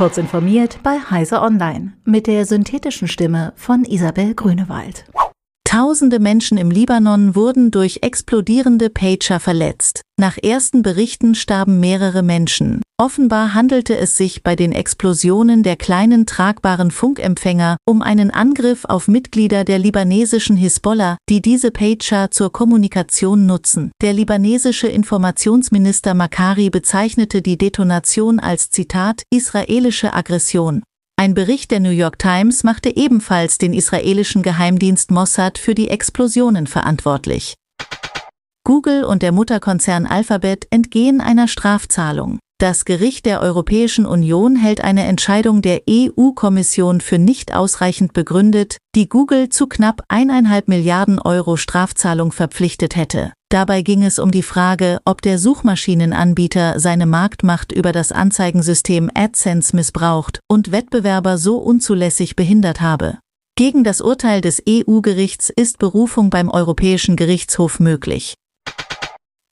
Kurz informiert bei Heise Online mit der synthetischen Stimme von Isabel Grünewald. Tausende Menschen im Libanon wurden durch explodierende Pager verletzt. Nach ersten Berichten starben mehrere Menschen. Offenbar handelte es sich bei den Explosionen der kleinen tragbaren Funkempfänger um einen Angriff auf Mitglieder der libanesischen Hisbollah, die diese Pager zur Kommunikation nutzen. Der libanesische Informationsminister Makari bezeichnete die Detonation als Zitat israelische Aggression. Ein Bericht der New York Times machte ebenfalls den israelischen Geheimdienst Mossad für die Explosionen verantwortlich. Google und der Mutterkonzern Alphabet entgehen einer Strafzahlung. Das Gericht der Europäischen Union hält eine Entscheidung der EU-Kommission für nicht ausreichend begründet, die Google zu knapp eineinhalb Milliarden Euro Strafzahlung verpflichtet hätte. Dabei ging es um die Frage, ob der Suchmaschinenanbieter seine Marktmacht über das Anzeigensystem AdSense missbraucht und Wettbewerber so unzulässig behindert habe. Gegen das Urteil des EU-Gerichts ist Berufung beim Europäischen Gerichtshof möglich.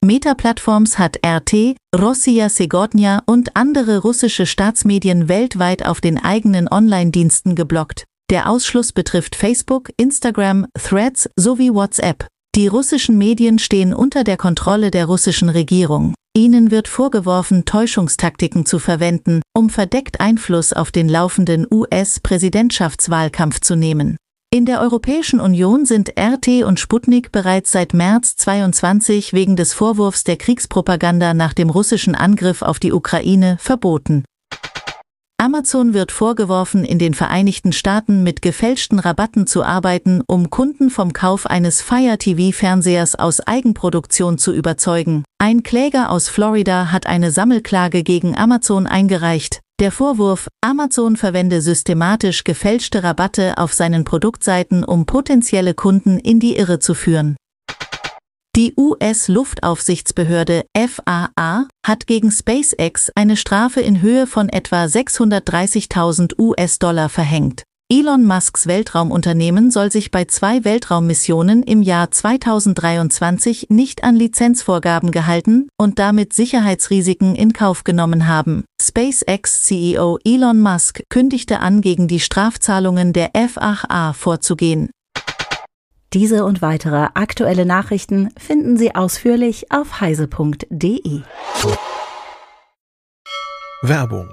Meta Platforms hat RT, Rossiya Segodnia und andere russische Staatsmedien weltweit auf den eigenen Online-Diensten geblockt. Der Ausschluss betrifft Facebook, Instagram, Threads sowie WhatsApp. Die russischen Medien stehen unter der Kontrolle der russischen Regierung. Ihnen wird vorgeworfen, Täuschungstaktiken zu verwenden, um verdeckt Einfluss auf den laufenden US-Präsidentschaftswahlkampf zu nehmen. In der Europäischen Union sind RT und Sputnik bereits seit März 22 wegen des Vorwurfs der Kriegspropaganda nach dem russischen Angriff auf die Ukraine verboten. Amazon wird vorgeworfen, in den Vereinigten Staaten mit gefälschten Rabatten zu arbeiten, um Kunden vom Kauf eines Fire TV-Fernsehers aus Eigenproduktion zu überzeugen. Ein Kläger aus Florida hat eine Sammelklage gegen Amazon eingereicht, der Vorwurf, Amazon verwende systematisch gefälschte Rabatte auf seinen Produktseiten, um potenzielle Kunden in die Irre zu führen. Die US-Luftaufsichtsbehörde FAA hat gegen SpaceX eine Strafe in Höhe von etwa 630.000 US-Dollar verhängt. Elon Musks Weltraumunternehmen soll sich bei zwei Weltraummissionen im Jahr 2023 nicht an Lizenzvorgaben gehalten und damit Sicherheitsrisiken in Kauf genommen haben. SpaceX-CEO Elon Musk kündigte an, gegen die Strafzahlungen der FAA vorzugehen. Diese und weitere aktuelle Nachrichten finden Sie ausführlich auf heise.de. Werbung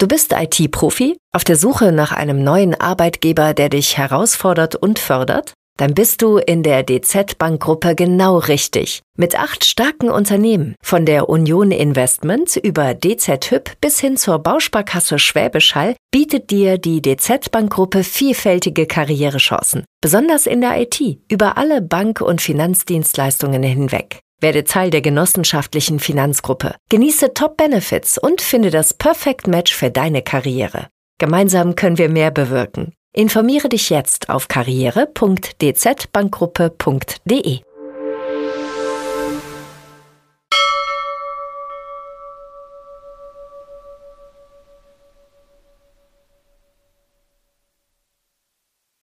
Du bist IT-Profi, auf der Suche nach einem neuen Arbeitgeber, der dich herausfordert und fördert? Dann bist du in der DZ Bank Gruppe genau richtig. Mit acht starken Unternehmen, von der Union Investment über DZ Hüb bis hin zur Bausparkasse Schwäbisch Hall, bietet dir die DZ Bank Gruppe vielfältige Karrierechancen, besonders in der IT, über alle Bank- und Finanzdienstleistungen hinweg. Werde Teil der genossenschaftlichen Finanzgruppe, genieße Top-Benefits und finde das Perfect Match für deine Karriere. Gemeinsam können wir mehr bewirken. Informiere dich jetzt auf karriere.dzbankgruppe.de.